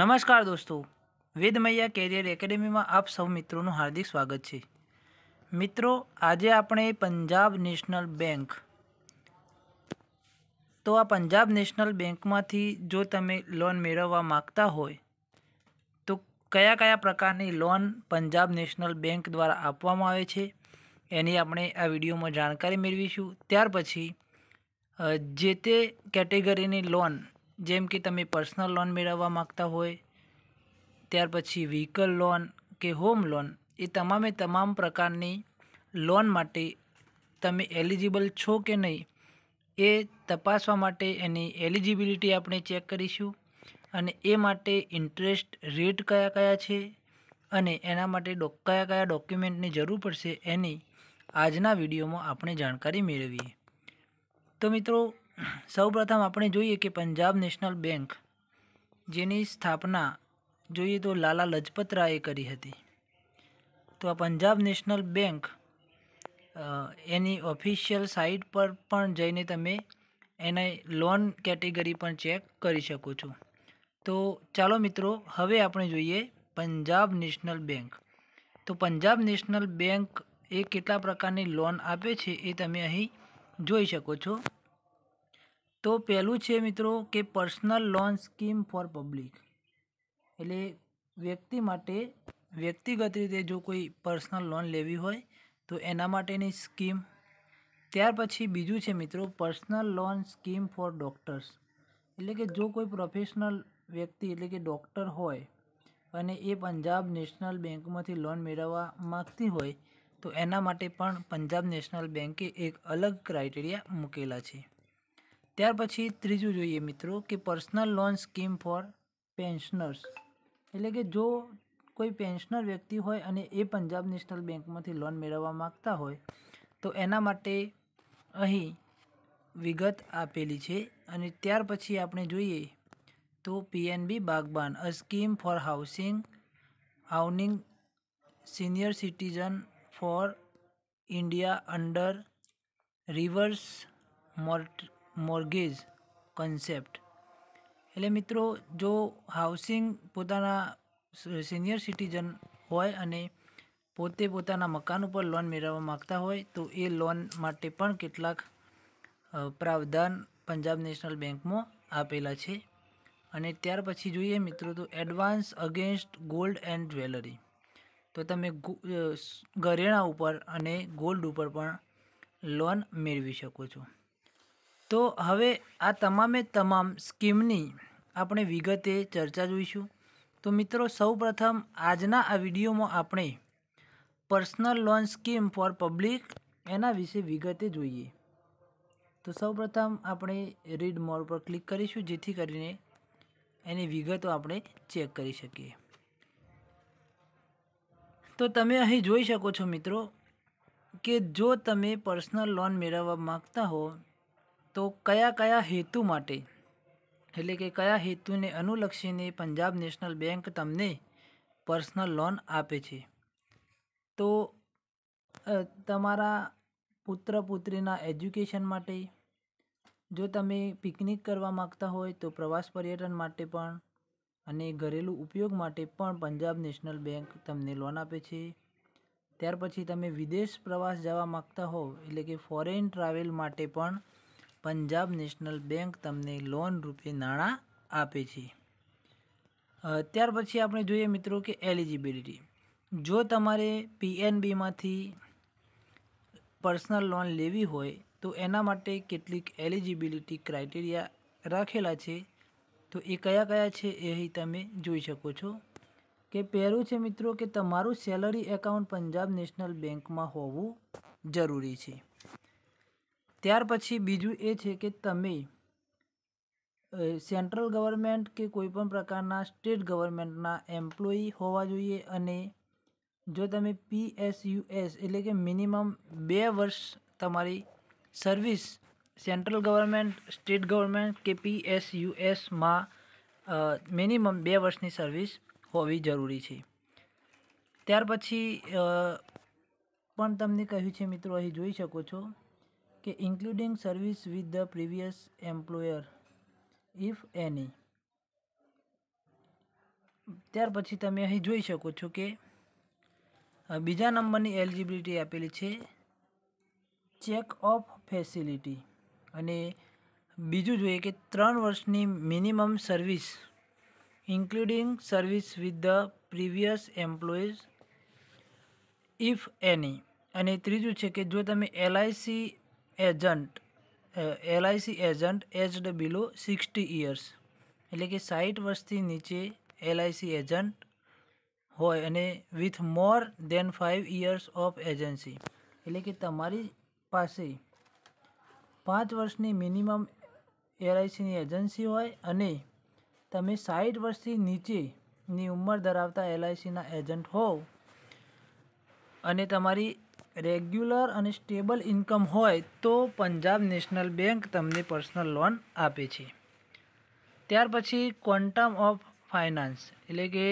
નમસ્કાર દોસ્તો વેદમૈયા કેરિયર એકેડેમીમાં આપ સૌ મિત્રોનું હાર્દિક સ્વાગત છે મિત્રો આજે આપણે પંજાબ નેશનલ બેંક તો આ પંજાબ નેશનલ બેંકમાંથી જો તમે લોન મેળવવા માગતા હોય તો કયા કયા પ્રકારની લોન પંજાબ નેશનલ બેંક દ્વારા આપવામાં આવે છે એની આપણે આ વિડીયોમાં જાણકારી મેળવીશું ત્યાર પછી જે તે કેટેગરીની લોન જેમ કે તમે પર્સનલ લોન મેળવવા માગતા હોય ત્યાર પછી વ્હીકલ લોન કે હોમ લોન એ તમામે તમામ પ્રકારની લોન માટે તમે એલિજિબલ છો કે નહીં એ તપાસવા માટે એની એલિજિબિલિટી આપણે ચેક કરીશું અને એ માટે ઇન્ટરેસ્ટ રેટ કયા કયા છે અને એના માટે કયા કયા ડોક્યુમેન્ટની જરૂર પડશે એની આજના વિડીયોમાં આપણે જાણકારી મેળવીએ તો મિત્રો સૌપ્રથમ આપણે જોઈએ કે પંજાબ નેશનલ બેંક જેની સ્થાપના જોઈએ તો લાલા લજપત રાયે કરી હતી તો આ પંજાબ નેશનલ બેંક એની ઓફિશિયલ સાઇટ પર પણ જઈને તમે એને લોન કેટેગરી પણ ચેક કરી શકો છો તો ચાલો મિત્રો હવે આપણે જોઈએ પંજાબ નેશનલ બેંક તો પંજાબ નેશનલ બેંક એ કેટલા પ્રકારની લોન આપે છે એ તમે અહીં જોઈ શકો છો તો પહેલું છે મિત્રો કે personal loan scheme for public એટલે વ્યક્તિ માટે વ્યક્તિગત રીતે જો કોઈ પર્સનલ લોન લેવી હોય તો એના માટેની સ્કીમ ત્યાર પછી બીજું છે મિત્રો personal loan scheme for doctors એટલે કે જો કોઈ પ્રોફેશનલ વ્યક્તિ એટલે કે ડૉક્ટર હોય અને એ પંજાબ નેશનલ બેંકમાંથી લોન મેળવવા માગતી હોય તો એના માટે પણ પંજાબ નેશનલ બેન્કે એક અલગ ક્રાઇટેરિયા મૂકેલા છે ત્યાર પછી ત્રીજું જોઈએ મિત્રો કે personal loan scheme for pensioners એટલે કે જો કોઈ પેન્શનર વ્યક્તિ હોય અને એ પંજાબ નેશનલ બેંકમાંથી લોન મેળવવા માગતા હોય તો એના માટે અહીં વિગત આપેલી છે અને ત્યાર પછી આપણે જોઈએ તો PNB Baghban a scheme for housing હાઉનિંગ senior citizen for India under reverse મોર્ટ મોર્ગેજ કન્સેપ્ટ એટલે મિત્રો જો હાઉસિંગ પોતાના સિનિયર સિટીઝન હોય અને પોતે પોતાના મકાન ઉપર લોન મેળવવા માગતા હોય તો એ લોન માટે પણ કેટલાક પ્રાવધાન પંજાબ નેશનલ બેંકમાં આપેલા છે અને ત્યાર પછી જોઈએ મિત્રો તો advance against gold and jewellery તો તમે ઘરેણા ઉપર અને ગોલ્ડ ઉપર પણ લોન મેળવી શકો છો તો હવે આ તમામે તમામ સ્કીમની આપણે વિગતે ચર્ચા જોઈશું તો મિત્રો સૌપ્રથમ આજના આ વિડીયોમાં આપણે personal loan scheme for public એના વિશે વિગતે જોઈએ તો સૌપ્રથમ આપણે રીડ મોર પર ક્લિક કરીશું જેથી કરીને એની વિગતો આપણે ચેક કરી શકીએ તો તમે અહીં જોઈ શકો છો મિત્રો કે જો તમે પર્સનલ લોન મેળવવા માગતા હો તો કયા કયા હેતુ માટે એટલે કે કયા હેતુને અનુલક્ષીને પંજાબ નેશનલ બેંક તમને પર્સનલ લોન આપે છે તો તમારા પુત્ર પુત્રીના એજ્યુકેશન માટે જો તમે પિકનિક કરવા માગતા હોય તો પ્રવાસ પર્યટન માટે પણ અને ઘરેલું ઉપયોગ માટે પણ પંજાબ નેશનલ બેંક તમને લોન આપે છે ત્યાર પછી તમે વિદેશ પ્રવાસ જવા માગતા હોવ એટલે કે ફોરેન ટ્રાવેલ માટે પણ પંજાબ નેશનલ બેંક તમને લોન રૂપે નાણાં આપે છે ત્યાર પછી આપણે જોઈએ મિત્રો કે એલિજિબિલિટી જો તમારે પીએનબીમાંથી પર્સનલ લોન લેવી હોય તો એના માટે કેટલીક એલિજિબિલિટી ક્રાઇટેરિયા રાખેલા છે તો એ કયા કયા છે એ તમે જોઈ શકો છો કે પહેલું છે મિત્રો કે તમારું સેલરી એકાઉન્ટ પંજાબ નેશનલ બેંકમાં હોવું જરૂરી છે ત્યાર પછી બીજું એ છે કે તમે સેન્ટ્રલ ગવર્મેન્ટ કે કોઈપણ પ્રકારના સ્ટેટ ગવર્મેન્ટના એમ્પ્લોયી હોવા જોઈએ અને જો તમે પીએસયુએસ એટલે કે મિનિમમ બે વર્ષ તમારી service central government state government કે પીએસયુએસમાં મિનિમમ બે વર્ષની સર્વિસ હોવી જરૂરી છે ત્યાર પછી પણ તમને કહ્યું છે મિત્રો અહીં જોઈ શકો છો કે including service with the previous employer if any ત્યાર પછી તમે અહીં જોઈ શકો છો કે બીજા નંબરની એલિજિબિલિટી આપેલી છે ચેક ઓફ ફેસિલિટી અને બીજું જોઈએ કે ત્રણ વર્ષની minimum service including service with the previous employees if any અને ત્રીજું છે કે જો તમે LIC agent LIC agent aged below sixty years એટલે કે સાઠ વર્ષથી નીચે એલઆઈસી એજન્ટ હોય અને with more than five years of agency એટલે કે તમારી પાસે પાંચ વર્ષની મિનિમમ એલઆઈસીની એજન્સી હોય અને તમે સાઠ વર્ષથી નીચેની ઉંમર ધરાવતા એલઆઈસીના એજન્ટ હોવ અને તમારી રેગ્યુલર અને સ્ટેબલ ઇન્કમ હોય તો પંજાબ નેશનલ બેંક તમને પર્સનલ લોન આપે છે ત્યાર પછી ક્વોન્ટમ ઓફ ફાઇનાન્સ એટલે કે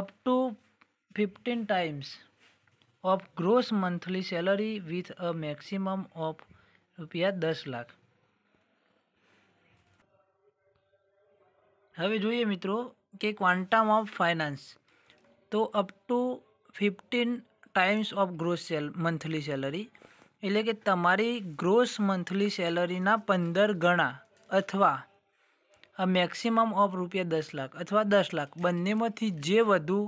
up to fifteen times of gross monthly salary with a maximum of રૂપિયા દસ લાખ હવે જોઈએ મિત્રો કે ક્વોન્ટમ ઓફ ફાઇનાન્સ તો up to fifteen times of gross sale monthly salary એટલે કે તમારી ગ્રોસ મંથલી સેલરીના પંદર ગણા અથવા મેક્સિમમ ઓફ રૂપિયા દસ લાખ અથવા દસ લાખ બંનેમાંથી જે વધુ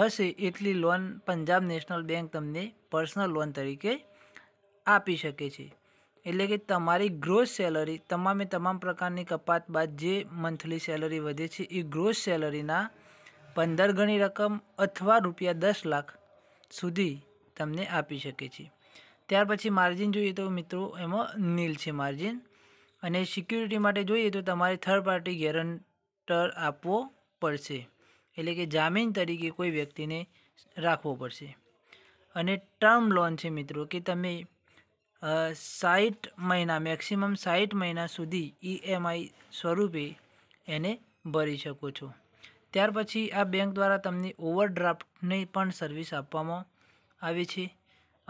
હશે એટલી લોન પંજાબ નેશનલ બેંક તમને પર્સનલ લોન તરીકે આપી શકે છે એટલે કે તમારી ગ્રોથ સેલરી તમામે તમામ પ્રકારની કપાત બાદ જે મંથલી સેલરી વધે છે એ ગ્રોસ સેલરીના પંદર ગણી રકમ અથવા રૂપિયા દસ લાખ સુધી તમને આપી શકે છે ત્યાર પછી માર્જિન જોઈએ તો મિત્રો એમાં નીલ છે માર્જિન અને સિક્યુરિટી માટે જોઈએ તો તમારે થર્ડ પાર્ટી ગેરંટર આપવો પડશે એટલે કે જામીન તરીકે કોઈ વ્યક્તિને રાખવો પડશે અને ટર્મ લોન છે મિત્રો કે તમે સાઠ મહિના મેક્સિમમ સાઠ મહિના સુધી ઈએમઆઈ e સ્વરૂપે એને ભરી શકો છો ત્યાર પછી આ બેંક દ્વારા તમને ઓવરડ્રાફ્ટની પણ સર્વિસ આપવામાં આવે છે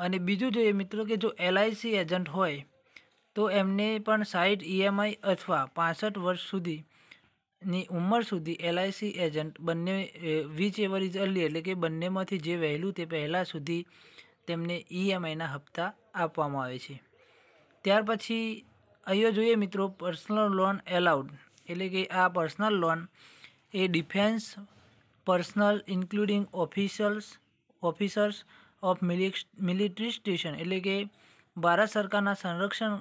અને બીજું જોઈએ મિત્રો કે જો એલઆઈસી એજન્ટ હોય તો એમને પણ સાઈઠ ઈએમઆઈ અથવા પાસઠ વર્ષ સુધીની ઉંમર સુધી એલઆઈસી એજન્ટ બંને વીચ એવર ઇઝ અર્લી એટલે કે બંનેમાંથી જે વહેલું તે પહેલાં સુધી તેમને ઈએમઆઈના હપ્તા આપવામાં આવે છે ત્યાર પછી અહીંયા જોઈએ મિત્રો પર્સનલ લોન એલાઉડ એટલે કે આ પર્સનલ લોન એ defence personnel including officers officers of military station એટલે કે ભારત સરકારના સંરક્ષણ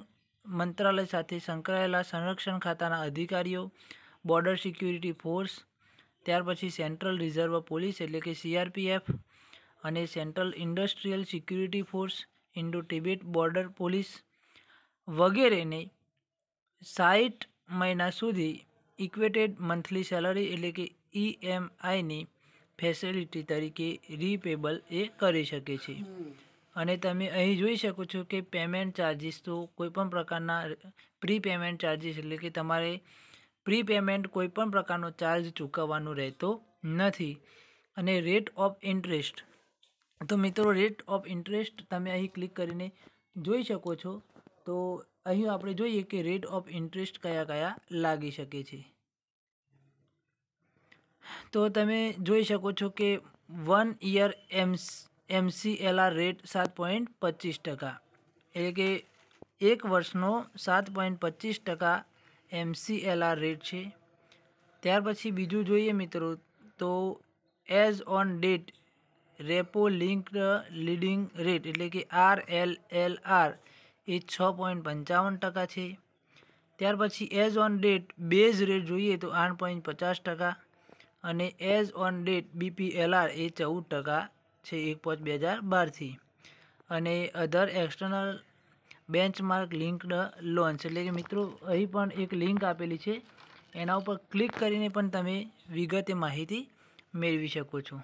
મંત્રાલય સાથે સંકળાયેલા સંરક્ષણ ખાતાના અધિકારીઓ બોર્ડર સિક્યુરિટી ફોર્સ ત્યાર પછી સેન્ટ્રલ રિઝર્વ પોલીસ એટલે કે સીઆરપીએફ અને central industrial security force Indo Tibet border police વગેરેને સાઠ મહિના સુધી ઇક્વેટેડ મંથલી સેલરી એટલે કે ઈએમઆઈની e ફેસિલિટી તરીકે રીપેબલ એ કરી શકે છે અને તમે અહીં જોઈ શકો છો કે પેમેન્ટ ચાર્જિસ તો કોઈપણ પ્રકારના પ્રી પેમેન્ટ ચાર્જિસ એટલે કે તમારે પ્રી પેમેન્ટ કોઈપણ પ્રકારનો ચાર્જ ચૂકવવાનો રહેતો નથી અને રેટ ઓફ ઇન્ટરેસ્ટ તો મિત્રો રેટ ઓફ ઇન્ટરેસ્ટ તમે અહીં ક્લિક કરીને જોઈ શકો છો તો અહીં આપણે જોઈએ કે રેટ ઓફ ઇન્ટરેસ્ટ કયા કયા લાગી શકે છે તો તમે જોઈ શકો છો કે 1 યર એમ એમસીલર રેટ 7.25% એટલે કે 1 વર્ષનો 7.25% એમસીલર રેટ છે ત્યાર પછી બીજું જોઈએ મિત્રો તો as on date repo linked leading rate એટલે કે आरएलएलआर એ છ પોઈન્ટ પંચાવન ટકા છે ત્યાર પછી as on date base rate જોઈએ તો આઠ પોઈન્ટ પચાસ ટકા અને એઝ ઓન ડેટ બીપીએલઆર એ ચૌદ ટકા છે એક પાંચ બે હજાર બારથી અને other external benchmark linked loans એટલે કે મિત્રો અહીં પણ એક લિંક આપેલી છે એના ઉપર ક્લિક કરીને પણ તમે વિગતે માહિતી મેળવી શકો છો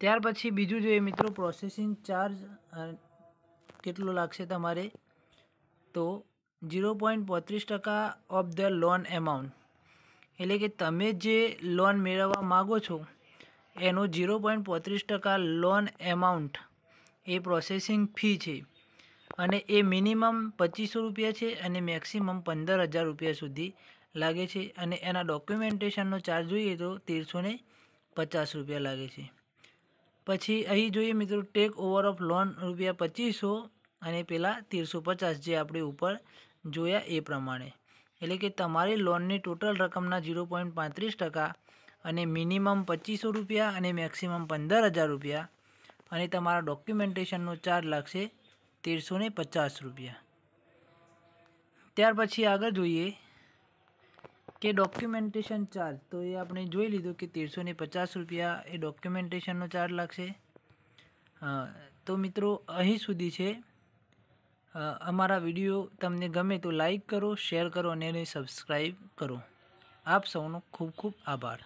ત્યાર પછી બીજું જોઈએ મિત્રો પ્રોસેસિંગ ચાર્જ કેટલું લાગશે તમારે તો ઝીરો પોઈન્ટ પોત્રીસ ટકા ઓફ ધ લોન એમાઉન્ટ એટલે કે તમે જે લોન મેળવવા માગો છો એનો ઝીરો પોઈન્ટ પોત્રીસ ટકા લોન એમાઉન્ટ એ પ્રોસેસિંગ ફી છે અને એ મિનિમમ પચીસો રૂપિયા છે અને મેક્સિમમ પંદર હજાર રૂપિયા સુધી લાગે છે અને એના ડોક્યુમેન્ટેશનનો ચાર્જ જોઈએ તો તેરસો પચાસ રૂપિયા લાગે છે પછી અહીં જોઈએ મિત્રો ટેક ઓવર ઓફ લોન રૂપિયા પચીસો અને પેલા તેરસો પચાસ જે આપણે ઉપર જોયા એ પ્રમાણે એટલે કે તમારી લોનની ટોટલ રકમના ઝીરો પોઈન્ટ પાંત્રીસ ટકા અને મિનિમમ પચીસો રૂપિયા અને મેક્સિમમ પંદર હજાર રૂપિયા અને તમારા ડોક્યુમેન્ટેશનનો ચાર્જ લાગશે તેરસો પચાસ રૂપિયા ત્યાર પછી આગળ જોઈએ કે ડોક્યુમેન્ટેશન ચાર્જ તો એ આપણે જોઈ લીધું કે તેરસો પચાસ રૂપિયા એ ડોક્યુમેન્ટેશનનો ચાર્જ લાગશે તો મિત્રો અહીં સુધી છે અમારા વિડીયો તમને ગમે તો લાઈક કરો શેર કરો અને એને સબસ્ક્રાઈબ કરો આપ સૌનો ખૂબ ખૂબ આભાર